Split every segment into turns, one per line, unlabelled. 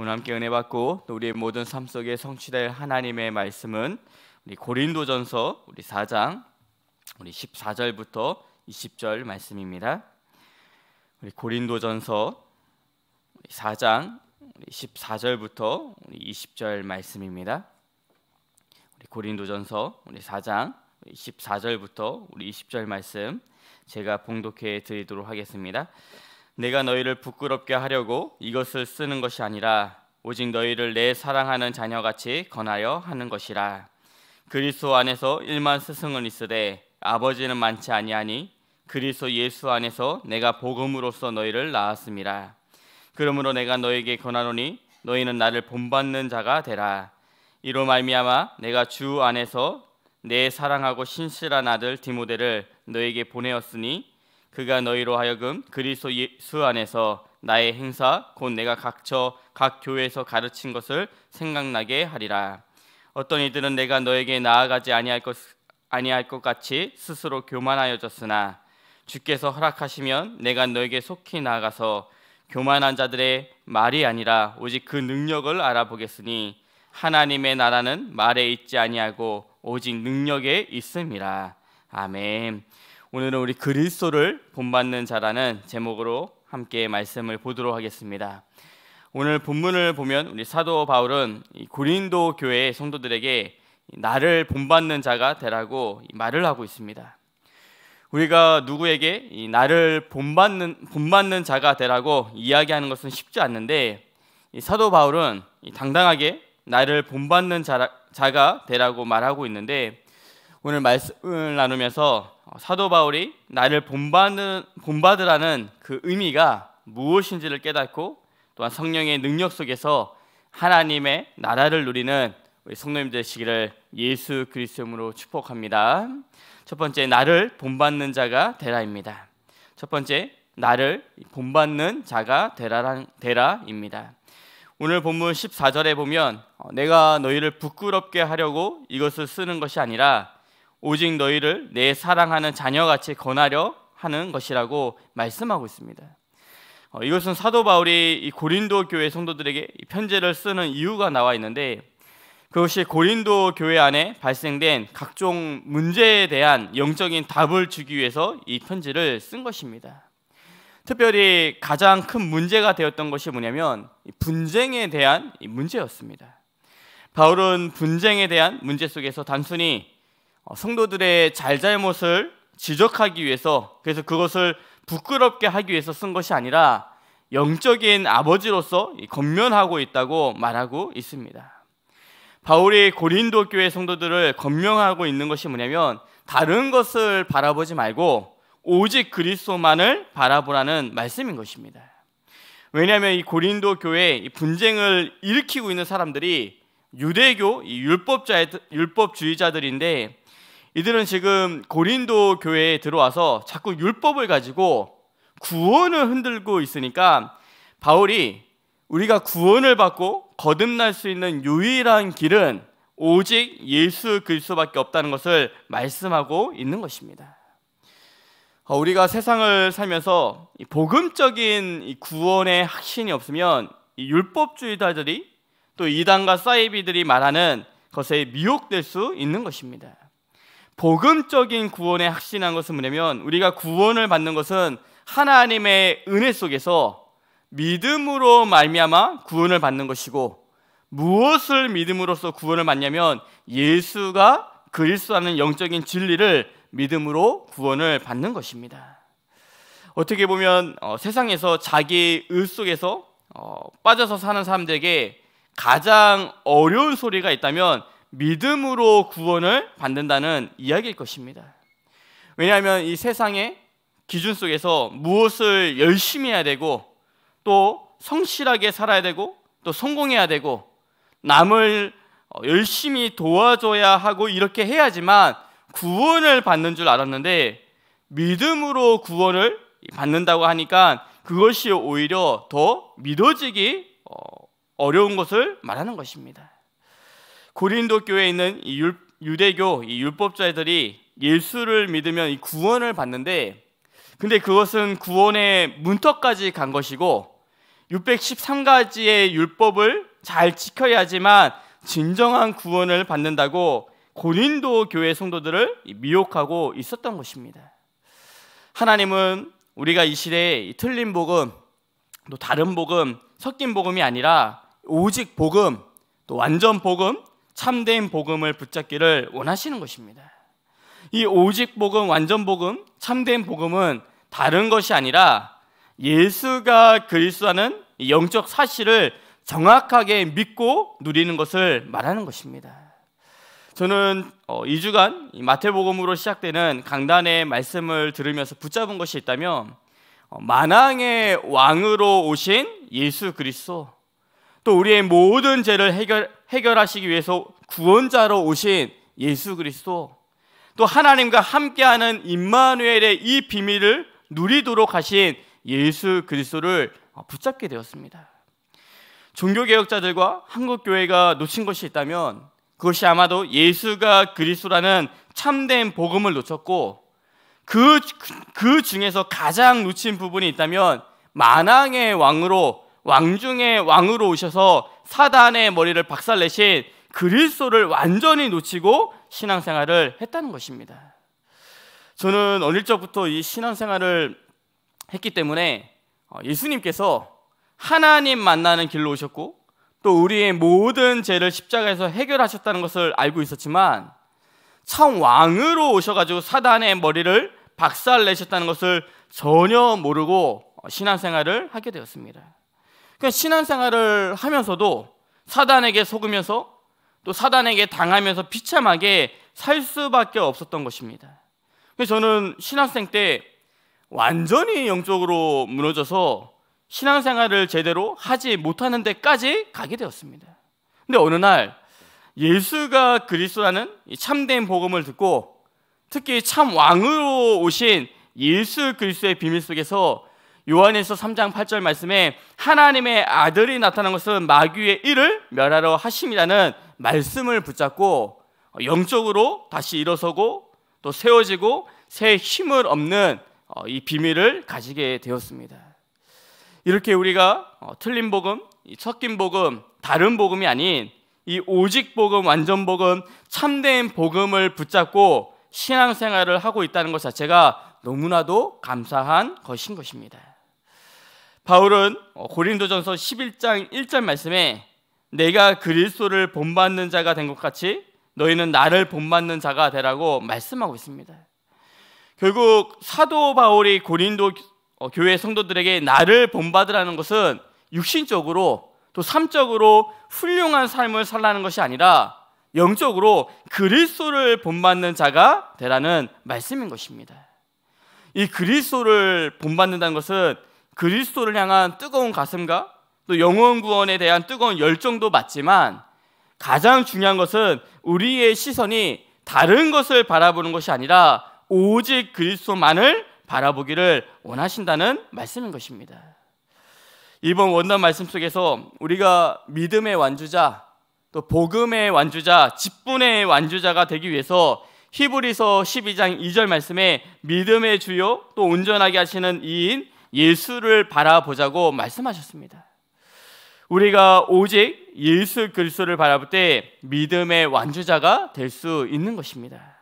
오늘 함께 은혜 받고 또 우리의 모든 삶 속에 성취될 하나님의 말씀은 우리 고린도전서 우리 4장 우리 14절부터 20절 말씀입니다. 우리 고린도전서 4장 14절부터 20절 말씀입니다. 우리 고린도전서 우리 4장 14절부터 우리 20절 말씀 제가 봉독해 드리도록 하겠습니다. 내가 너희를 부끄럽게 하려고 이것을 쓰는 것이 아니라 오직 너희를 내 사랑하는 자녀같이 권하여 하는 것이라 그리스도 안에서 일만 스승은 있으되 아버지는 많지 아니하니 그리스도 예수 안에서 내가 복음으로써 너희를 낳았음이라 그러므로 내가 너에게 권하노니 너희는 나를 본받는 자가 되라 이로 말미암아 내가 주 안에서 내 사랑하고 신실한 아들 디모데를 너에게 보내었으니 그가 너희로 하여금 그리스도 예수 안에서 나의 행사 곧 내가 각처 각 교회에서 가르친 것을 생각나게 하리라. 어떤 이들은 내가 너에게 나아가지 아니할 것 아니할 것 같이 스스로 교만하여졌으나 주께서 허락하시면 내가 너에게 속히 나아가서 교만한 자들의 말이 아니라 오직 그 능력을 알아보겠으니 하나님의 나라는 말에 있지 아니하고 오직 능력에 있음이라. 아멘. 오늘은 우리 그리스도를 본받는 자라는 제목으로 함께 말씀을 보도록 하겠습니다. 오늘 본문을 보면 우리 사도 바울은 고린도 교회의 성도들에게 나를 본받는 자가 되라고 말을 하고 있습니다. 우리가 누구에게 나를 본받는 본받는 자가 되라고 이야기하는 것은 쉽지 않는데 사도 바울은 당당하게 나를 본받는 자라, 자가 되라고 말하고 있는데 오늘 말씀을 나누면서 사도 바울이 나를 본받는, 본받으라는 그 의미가 무엇인지를 깨닫고 또한 성령의 능력 속에서 하나님의 나라를 누리는 우리 성도님들 시기를 예수 그리스도로 으 축복합니다. 첫 번째 나를 본받는 자가 되라입니다. 첫 번째 나를 본받는 자가 되라 되라입니다. 오늘 본문 14절에 보면 어, 내가 너희를 부끄럽게 하려고 이것을 쓰는 것이 아니라 오직 너희를 내 사랑하는 자녀같이 권하려 하는 것이라고 말씀하고 있습니다. 어, 이것은 사도 바울이 고린도 교회 성도들에게 편지를 쓰는 이유가 나와 있는데 그것이 고린도 교회 안에 발생된 각종 문제에 대한 영적인 답을 주기 위해서 이 편지를 쓴 것입니다. 특별히 가장 큰 문제가 되었던 것이 뭐냐면 분쟁에 대한 문제였습니다. 바울은 분쟁에 대한 문제 속에서 단순히 어, 성도들의 잘잘못을 지적하기 위해서 그래서 그것을 부끄럽게 하기 위해서 쓴 것이 아니라 영적인 아버지로서 건면하고 있다고 말하고 있습니다. 바울이 고린도 교회 성도들을 건명하고 있는 것이 뭐냐면 다른 것을 바라보지 말고 오직 그리스도만을 바라보라는 말씀인 것입니다. 왜냐하면 이 고린도 교회 분쟁을 일으키고 있는 사람들이 유대교 율법자 율법주의자들인데 이들은 지금 고린도 교회에 들어와서 자꾸 율법을 가지고 구원을 흔들고 있으니까 바울이 우리가 구원을 받고 거듭날 수 있는 유일한 길은 오직 예수 그리스도밖에 없다는 것을 말씀하고 있는 것입니다. 어, 우리가 세상을 살면서 복음적인 구원의 확신이 없으면 율법주의자들이 또 이단과 사이비들이 말하는 것에 미혹될 수 있는 것입니다. 복음적인 구원에 확신한 것은 뭐냐면 우리가 구원을 받는 것은 하나님의 은혜 속에서 믿음으로 말미암아 구원을 받는 것이고 무엇을 믿음으로써 구원을 받냐면 예수가 그리스도라는 영적인 진리를 믿음으로 구원을 받는 것입니다. 어떻게 보면 어, 세상에서 자기 의 속에서 어, 빠져서 사는 사람들에게 가장 어려운 소리가 있다면 믿음으로 구원을 받는다는 이야기일 것입니다. 왜냐하면 이 세상의 기준 속에서 무엇을 열심히 해야 되고 또 성실하게 살아야 되고 또 성공해야 되고 남을 어, 열심히 도와줘야 하고 이렇게 해야지만 구원을 받는 줄 알았는데 믿음으로 구원을 받는다고 하니까 그것이 오히려 더 믿어지기 어, 어려운 것을 말하는 것입니다. 고린도 교회에 있는 이 유대교 이 율법자들이 예수를 믿으면 이 구원을 받는데 근데 그것은 구원의 문턱까지 간 것이고 613가지의 율법을 잘 지켜야지만 진정한 구원을 받는다고 고린도 교회 성도들을 미혹하고 있었던 것입니다. 하나님은 우리가 이 시대에 틀린 복음, 또 다른 복음, 섞인 복음이 아니라 오직 복음, 또 완전 복음, 참된 복음을 붙잡기를 원하시는 것입니다. 이 오직 복음, 완전 복음, 참된 복음은 다른 것이 아니라 예수가 그리스도라는 영적 사실을 정확하게 믿고 누리는 것을 말하는 것입니다. 저는 2주간 어, 마태복음으로 시작되는 강단의 말씀을 들으면서 붙잡은 것이 있다면 어, 만왕의 왕으로 오신 예수 그리스도 또 우리의 모든 죄를 해결 해결하시기 위해서 구원자로 오신 예수 그리스도 또 하나님과 함께하는 임마누엘의 이 비밀을 누리도록 하신 예수 그리스도를 붙잡게 되었습니다. 종교 개혁자들과 한국 교회가 놓친 것이 있다면 그것이 아마도 예수가 그리스도라는 참된 복음을 놓쳤고 그, 그 중에서 가장 놓친 부분이 있다면 만왕의 왕으로 왕 중에 왕으로 오셔서 사단의 머리를 박살내신 그리스도를 완전히 놓치고 신앙생활을 했다는 것입니다. 저는 어릴 적부터 이 신앙생활을 했기 때문에 어, 예수님께서 하나님 만나는 길로 오셨고 또 우리의 모든 죄를 십자가에서 해결하셨다는 것을 알고 있었지만 참 왕으로 오셔가지고 사단의 머리를 박살내셨다는 것을 전혀 모르고 신앙생활을 하게 되었습니다. 그러 그러니까 신앙생활을 하면서도 사단에게 속으면서 또 사단에게 당하면서 비참하게 살 수밖에 없었던 것입니다. 그래서 저는 신학생 때 완전히 영적으로 무너져서 신앙생활을 제대로 하지 못하는 데까지 가게 되었습니다. 근데 어느 날 예수가 그리스도라는 참된 복음을 듣고 특히 참 왕으로 오신 예수 그리스도의 비밀 속에서 요한일서 3장 8절 말씀에 하나님의 아들이 나타난 것은 마귀의 일을 멸하러 하심이라는 말씀을 붙잡고 영적으로 다시 일어서고 또 세워지고 새 힘을 얻는 어, 이 비밀을 가지게 되었습니다. 이렇게 우리가 어, 틀린 복음, 섞인 복음, 다른 복음이 아닌 이 오직 복음, 완전 복음, 참된 복음을 붙잡고 신앙생활을 하고 있다는 것 자체가 너무나도 감사한 것인 것입니다. 바울은 어, 고린도전서 11장 1절 말씀에 내가 그리스도를 본받는 자가 된 것 같이 너희는 나를 본받는 자가 되라고 말씀하고 있습니다. 결국 사도 바울이 고린도 어, 교회 성도들에게 나를 본받으라는 것은 육신적으로 또 삶적으로 훌륭한 삶을 살라는 것이 아니라 영적으로 그리스도를 본받는 자가 되라는 말씀인 것입니다. 이 그리스도를 본받는다는 것은 그리스도를 향한 뜨거운 가슴과 또 영원 구원에 대한 뜨거운 열정도 맞지만 가장 중요한 것은 우리의 시선이 다른 것을 바라보는 것이 아니라 오직 그리스도만을 바라보기를 원하신다는 말씀인 것입니다. 이번 원단 말씀 속에서 우리가 믿음의 완주자, 또 복음의 완주자, 직분의 완주자가 되기 위해서 히브리서 12장 2절 말씀에 믿음의 주요 또 온전하게 하시는 이인 예수를 바라보자고 말씀하셨습니다. 우리가 오직 예수 그리스도를 바라볼 때 믿음의 완주자가 될 수 있는 것입니다.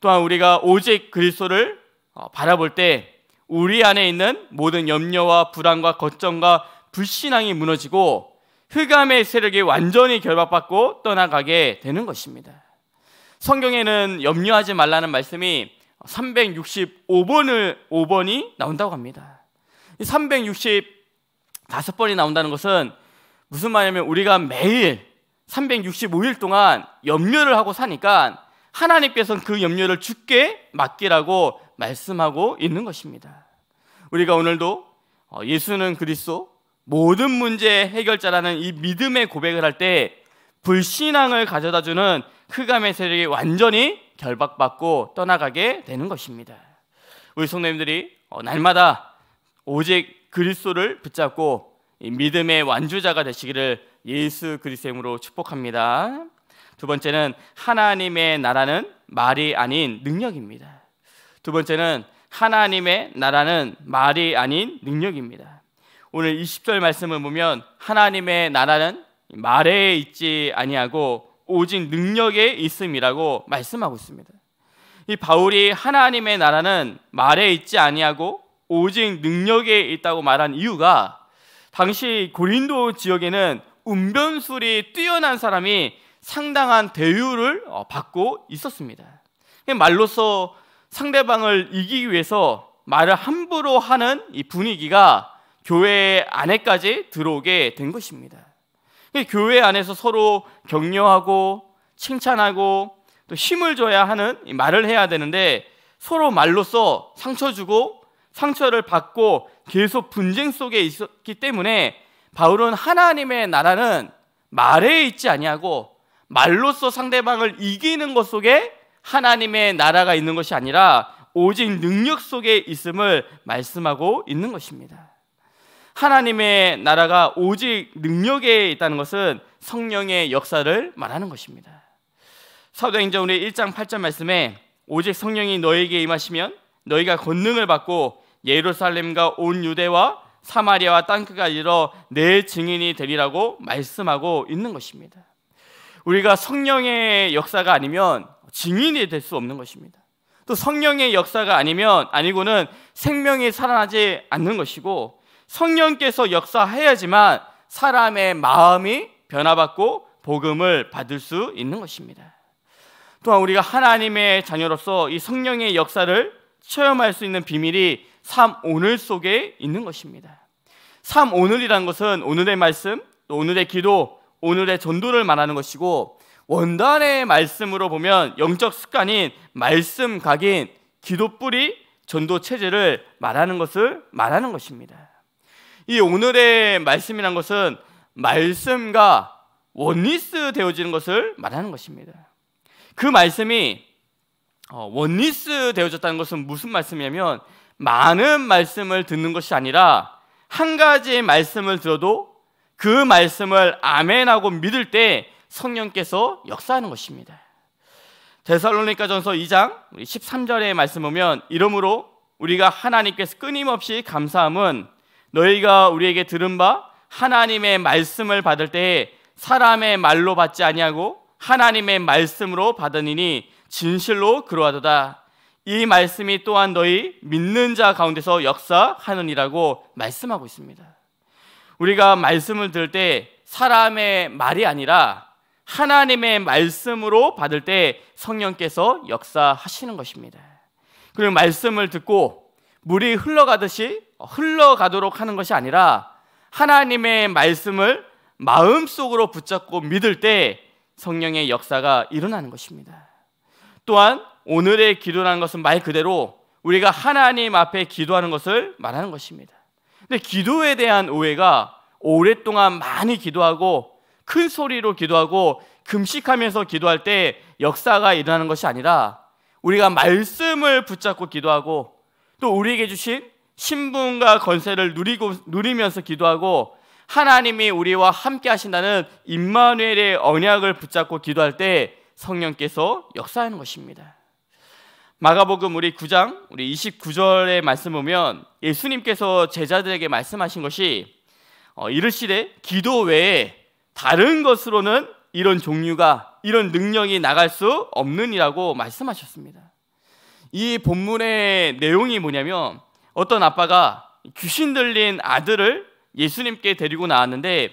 또한 우리가 오직 그리스도를 어, 바라볼 때 우리 안에 있는 모든 염려와 불안과 걱정과 불신앙이 무너지고 흑암의 세력이 완전히 결박받고 떠나가게 되는 것입니다. 성경에는 염려하지 말라는 말씀이 365번을 5번이 나온다고 합니다. 365번이 나온다는 것은 무슨 말이냐면 우리가 매일 365일 동안 염려를 하고 사니까 하나님께서는 그 염려를 죽게 맡기라고 말씀하고 있는 것입니다. 우리가 오늘도 어, 예수는 그리스도 모든 문제의 해결자라는 이 믿음의 고백을 할 때 불신앙을 가져다주는 흑암의 세력이 완전히 결박받고 떠나가게 되는 것입니다. 우리 성도님들이 어, 날마다 오직 그리스도를 붙잡고 믿음의 완주자가 되시기를 예수 그리스도의 으로 축복합니다. 두 번째는 하나님의 나라는 말이 아닌 능력입니다. 두 번째는 하나님의 나라는 말이 아닌 능력입니다. 오늘 20절 말씀을 보면 하나님의 나라는 말에 있지 아니하고 오직 능력에 있음이라고 말씀하고 있습니다. 이 바울이 하나님의 나라는 말에 있지 아니하고 오직 능력에 있다고 말한 이유가 당시 고린도 지역에는 운변술이 뛰어난 사람이 상당한 대우를 어, 받고 있었습니다. 말로서 상대방을 이기기 위해서 말을 함부로 하는 이 분위기가 교회 안에까지 들어오게 된 것입니다. 그 교회 안에서 서로 격려하고 칭찬하고 또 힘을 줘야 하는 말을 해야 되는데 서로 말로써 상처 주고 상처를 받고 계속 분쟁 속에 있었기 때문에 바울은 하나님의 나라는 말에 있지 아니하고 말로써 상대방을 이기는 것 속에 하나님의 나라가 있는 것이 아니라 오직 능력 속에 있음을 말씀하고 있는 것입니다. 하나님의 나라가 오직 능력에 있다는 것은 성령의 역사를 말하는 것입니다. 사도행전 우리 1장 8절 말씀에 오직 성령이 너에게 임하시면 너희가 권능을 받고 예루살렘과 온 유대와 사마리아와 땅끝까 이르내 증인이 되리라고 말씀하고 있는 것입니다. 우리가 성령의 역사가 아니면 증인이 될 수 없는 것입니다. 또 성령의 역사가 아니면 아니고는 생명이 살아나지 않는 것이고 성령께서 역사해야지만 사람의 마음이 변화받고 복음을 받을 수 있는 것입니다. 또한 우리가 하나님의 자녀로서 이 성령의 역사를 체험할 수 있는 비밀이 삶 오늘 속에 있는 것입니다. 삶 오늘이라는 것은 오늘의 말씀, 오늘의 기도, 오늘의 전도를 말하는 것이고 원단의 말씀으로 보면 영적 습관인 말씀 각인 기도 뿌리 전도 체제를 말하는 것을 말하는 것입니다. 이 오늘의 말씀이란 것은 말씀과 원리스 되어지는 것을 말하는 것입니다. 그 말씀이 어, 원리스 되어졌다는 것은 무슨 말씀이냐면 많은 말씀을 듣는 것이 아니라 한가지 말씀을 들어도 그 말씀을 아멘하고 믿을 때 성령께서 역사하는 것입니다. 데살로니가전서 2장 13절의 말씀 보면 이러므로 우리가 하나님께서 끊임없이 감사함은 너희가 우리에게 들은 바 하나님의 말씀을 받을 때 사람의 말로 받지 아니하고 하나님의 말씀으로 받으니니 진실로 그러하도다. 이 말씀이 또한 너희 믿는 자 가운데서 역사하느니라고 말씀하고 있습니다. 우리가 말씀을 들을 때 사람의 말이 아니라 하나님의 말씀으로 받을 때 성령께서 역사하시는 것입니다. 그리고 말씀을 듣고 물이 흘러가듯이 어, 흘러가도록 하는 것이 아니라 하나님의 말씀을 마음속으로 붙잡고 믿을 때 성령의 역사가 일어나는 것입니다. 또한 오늘의 기도라는 것은 말 그대로 우리가 하나님 앞에 기도하는 것을 말하는 것입니다. 근데 기도에 대한 오해가 오랫동안 많이 기도하고 큰 소리로 기도하고 금식하면서 기도할 때 역사가 일어나는 것이 아니라 우리가 말씀을 붙잡고 기도하고 또 우리에게 주신 신분과 건세를 누리고 누리면서 기도하고 하나님이 우리와 함께 하신다는 임마누엘의 언약을 붙잡고 기도할 때 성령께서 역사하는 것입니다. 마가복음 우리 9장 우리 29절의 말씀 보면 예수님께서 제자들에게 말씀하신 것이 어, 이르시되 기도 외에 다른 것으로는 이런 종류가 이런 능력이 나갈 수 없는이라고 말씀하셨습니다. 이 본문의 내용이 뭐냐면 어떤 아빠가 귀신 들린 아들을 예수님께 데리고 나왔는데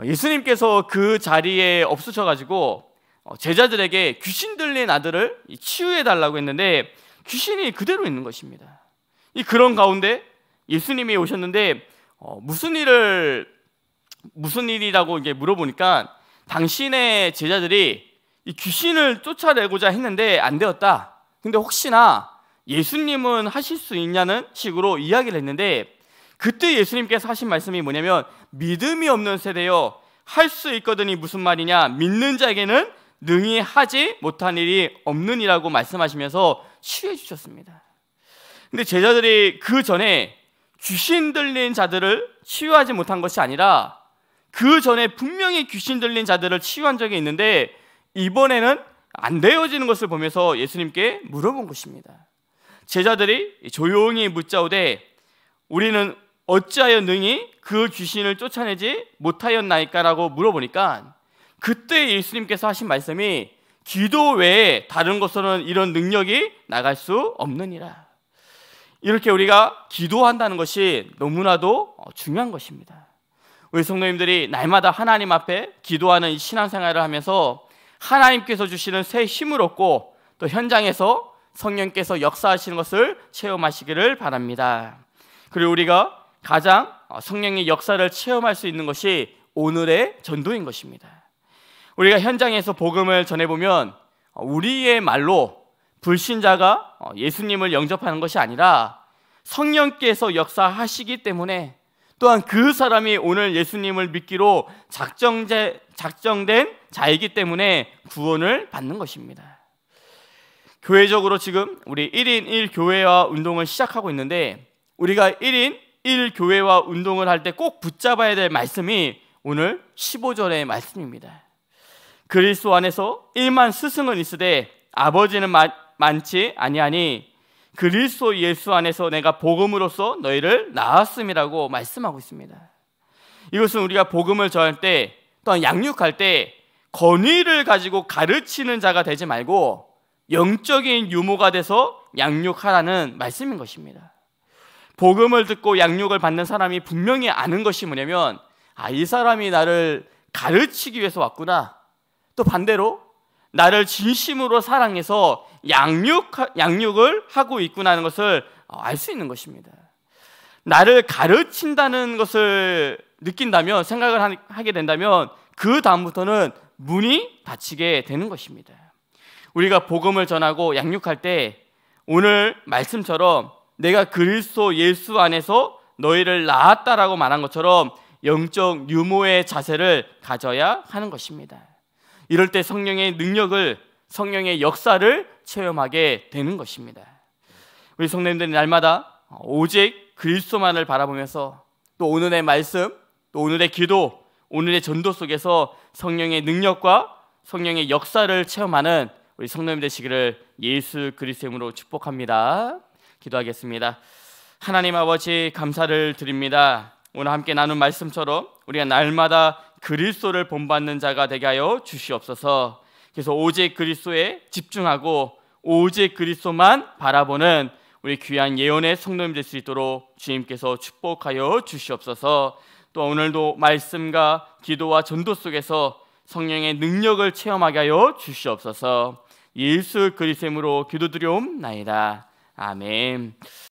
어, 예수님께서 그 자리에 없으셔 가지고 어, 제자들에게 귀신 들린 아들을 치유해 달라고 했는데 귀신이 그대로 있는 것입니다. 이 그런 가운데 예수님이 오셨는데 어, 무슨 일을 무슨 일이라고 이게 물어보니까 당신의 제자들이 이 귀신을 쫓아내고자 했는데 안 되었다. 근데 혹시나 예수님은 하실 수 있냐는 식으로 이야기를 했는데 그때 예수님께서 하신 말씀이 뭐냐면 믿음이 없는 세대여 할 수 있거든이 무슨 말이냐 믿는 자에게는 능히 하지 못한 일이 없는이라고 말씀하시면서 치유해 주셨습니다. 근데 제자들이 그 전에 귀신 들린 자들을 치유하지 못한 것이 아니라 그 전에 분명히 귀신 들린 자들을 치유한 적이 있는데 이번에는 안 되어지는 것을 보면서 예수님께 물어본 것입니다. 제자들이 조용히 묻자오되 우리는 어찌하여 능히 그 귀신을 쫓아내지 못하였나이까라고 물어보니까 그때 예수님께서 하신 말씀이 기도 외에 다른 것으로는 이런 능력이 나갈 수 없느니라. 이렇게 우리가 기도한다는 것이 너무나도 중요한 것입니다. 우리 성도님들이 날마다 하나님 앞에 기도하는 신앙생활을 하면서 하나님께서 주시는 새 힘을 얻고 또 현장에서 성령께서 역사하시는 것을 체험하시기를 바랍니다. 그리고 우리가 가장 성령의 역사를 체험할 수 있는 것이 오늘의 전도인 것입니다. 우리가 현장에서 복음을 전해보면 어, 우리의 말로 불신자가 어, 예수님을 영접하는 것이 아니라 성령께서 역사하시기 때문에 또한 그 사람이 오늘 예수님을 믿기로 작정제, 작정된 자이기 때문에 구원을 받는 것입니다. 교회적으로 지금 우리 1인 1교회와 운동을 시작하고 있는데 우리가 1인 1교회와 운동을 할 때 꼭 붙잡아야 될 말씀이 오늘 15절의 말씀입니다. 그리스도 안에서 일만 스승은 있으되 아버지는 마, 많지 아니하니 그리스도 예수 안에서 내가 복음으로써 너희를 낳았음이라고 말씀하고 있습니다. 이것은 우리가 복음을 전할 때 또한 양육할 때 권위를 가지고 가르치는 자가 되지 말고 영적인 유모가 돼서 양육하라는 말씀인 것입니다. 복음을 듣고 양육을 받는 사람이 분명히 아는 것이 뭐냐면 아, 이 사람이 나를 가르치기 위해서 왔구나. 또 반대로 나를 진심으로 사랑해서 양육, 양육을 하고 있구나 하는 것을 어, 알수 있는 것입니다. 나를 가르친다는 것을 느낀다면, 생각을 하게 된다면, 그 다음부터는 문이 닫히게 되는 것입니다. 우리가 복음을 전하고 양육할 때, 오늘 말씀처럼 내가 그리스도 예수 안에서 너희를 낳았다라고 말한 것처럼 영적 유모의 자세를 가져야 하는 것입니다. 이럴 때 성령의 능력을 성령의 역사를 체험하게 되는 것입니다. 우리 성도님들이 날마다 오직 그리스도만을 바라보면서 또 오늘의 말씀, 또 오늘의 기도, 오늘의 전도 속에서 성령의 능력과 성령의 역사를 체험하는 우리 성도님 되시기를 예수 그리스도의 으로 축복합니다. 기도하겠습니다. 하나님 아버지 감사를 드립니다. 오늘 함께 나눈 말씀처럼 우리가 날마다 그리스도를 본받는 자가 되게 하여 주시옵소서. 그래서 오직 그리스도에 집중하고 오직 그리스도만 바라보는 우리 귀한 예언의 성도님 될수 있도록 주님께서 축복하여 주시옵소서. 또 오늘도 말씀과 기도와 전도 속에서 성령의 능력을 체험하게 하여 주시옵소서. 예수 그리스도로 기도드려옵나이다. 아멘.